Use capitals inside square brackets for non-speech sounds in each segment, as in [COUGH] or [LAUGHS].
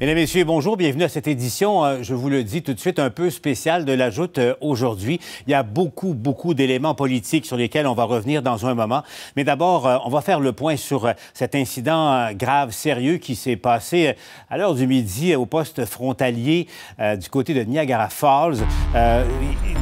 Mesdames, et Messieurs, bonjour. Bienvenue à cette édition, euh, je vous le dis tout de suite, un peu spéciale de la joute euh, aujourd'hui. Il y a beaucoup, beaucoup d'éléments politiques sur lesquels on va revenir dans un moment. Mais d'abord, euh, on va faire le point sur cet incident grave, sérieux qui s'est passé à l'heure du midi au poste frontalier du côté de Niagara Falls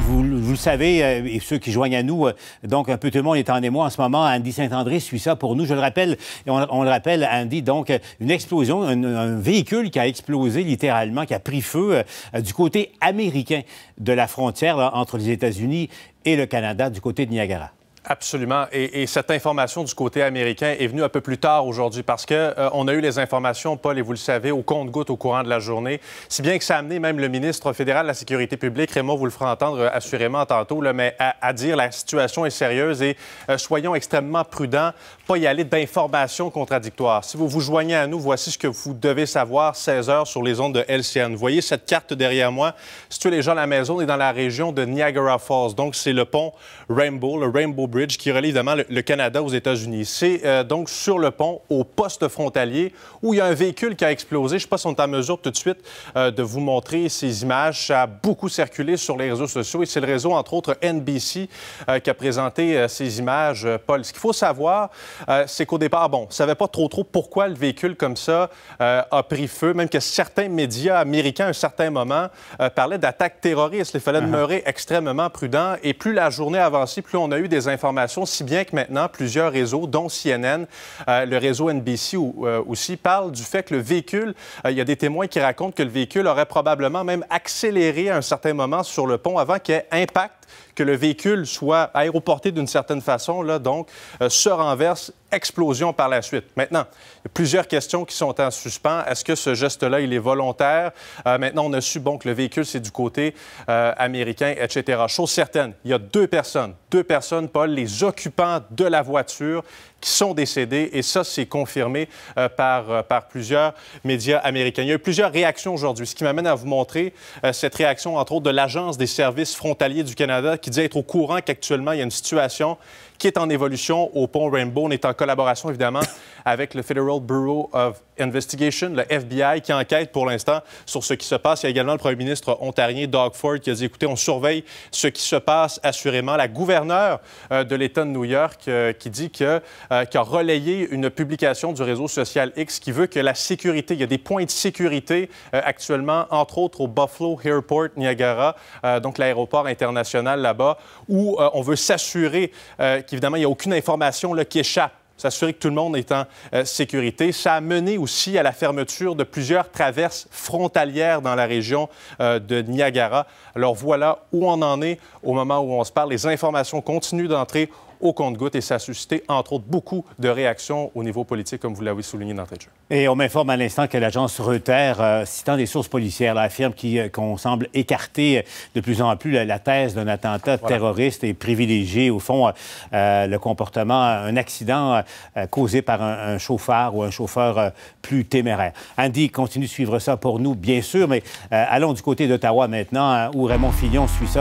vous, le savez, euh, et ceux qui joignent à nous, euh, donc un peu tout le monde est en émoi en ce moment. Andy Saint-André suit ça pour nous. Je le rappelle, on, le rappelle, Andy, donc euh, une explosion, un, véhicule qui a explosé littéralement, qui a pris feu du côté américain de la frontière entre les États-Unis et le Canada, du côté de Niagara. Absolument. Et, cette information du côté américain est venue un peu plus tard aujourd'hui parce que euh, on a eu les informations, Paul, et vous le savez, au compte-goutte au courant de la journée. Si bien que ça a amené même le ministre fédéral de la Sécurité publique, Raymond vous le fera entendre euh, assurément tantôt, mais à, dire dire la situation est sérieuse et euh, soyons extrêmement prudents, pas y aller d'informations contradictoires. Si vous vous joignez à nous, voici ce que vous devez savoir 16 heures sur les ondes de LCN. Vous voyez cette carte derrière moi. Si les gens à la maison, et est dans la région de Niagara Falls. Donc, c'est le pont Rainbow, le Rainbow Bridge qui relie évidemment le, Canada aux États-Unis. C'est euh, donc sur le pont au poste frontalier où il y a un véhicule qui a explosé. Je ne sais pas si on est en mesure tout de suite euh, de vous montrer ces images. Ça a beaucoup circulé sur les réseaux sociaux et c'est le réseau, entre autres, NBC euh, qui a présenté ces images, Paul. Ce qu'il faut savoir, c'est qu'au départ, bon, on ne savait pas trop trop pourquoi le véhicule comme ça a pris feu, même que certains médias américains à un certain moment parlaient d'attaque terroristes. Il fallait ah. demeurer extrêmement prudent et plus la journée avançait, plus on a eu des informations si bien que maintenant, plusieurs réseaux, dont CNN, euh, le réseau NBC euh, aussi, parlent du fait que le véhicule, euh, il y a des témoins qui racontent que le véhicule aurait probablement même accéléré à un certain moment sur le pont avant qu'il ait impact que le véhicule soit aéroporté d'une certaine façon, là, donc euh, se renverse, explosion par la suite. Maintenant, plusieurs questions qui sont en suspens. Est-ce que ce geste-là, il est volontaire? Euh, maintenant, on a su bon, que le véhicule, c'est du côté euh, américain, etc. Chose certaine, il y a deux personnes, deux personnes, Paul, les occupants de la voiture qui sont décédés, et ça, c'est confirmé par, par plusieurs médias américains. Il y a eu plusieurs réactions aujourd'hui, ce qui m'amène à vous montrer cette réaction, entre autres, de l'Agence des services frontaliers du Canada qui dit être au courant qu'actuellement, il y a une situation qui est en évolution au pont Rainbow. On est en collaboration, évidemment, [LAUGHS] avec le Federal Bureau of Investigation, le FBI, qui enquête pour l'instant sur ce qui se passe. Il y a également le premier ministre ontarien, Doug Ford, qui a dit, écoutez, on surveille ce qui se passe assurément. La gouverneure euh, de l'État de New York euh, qui dit que, euh, qui a relayé une publication du réseau social X qui veut que la sécurité, il y a des points de sécurité actuellement, entre autres au Buffalo Airport Niagara, donc l'aéroport international là-bas, où on veut s'assurer Évidemment, il n'y a aucune information là, qui échappe s'assurer que tout le monde est en euh, sécurité. Ça a mené aussi à la fermeture de plusieurs traverses frontalières dans la région euh, de Niagara. Alors voilà où on en est au moment où on se parle. Les informations continuent d'entrer au compte-goutte et ça a suscité, entre autres, beaucoup de réactions au niveau politique, comme vous l'avez souligné dans de jeu. Et on m'informe à l'instant que l'agence Reuters, euh, citant des sources policières, affirme euh, qu'on semble écarter euh, de plus en plus la, thèse d'un attentat terroriste et privilégier, au fond, le comportement, un accident causé par un, un, chauffeur ou un chauffeur plus téméraire. Andy continue de suivre ça pour nous, bien sûr, mais allons du côté d'Ottawa maintenant, hein, où Raymond Fillon suit ça.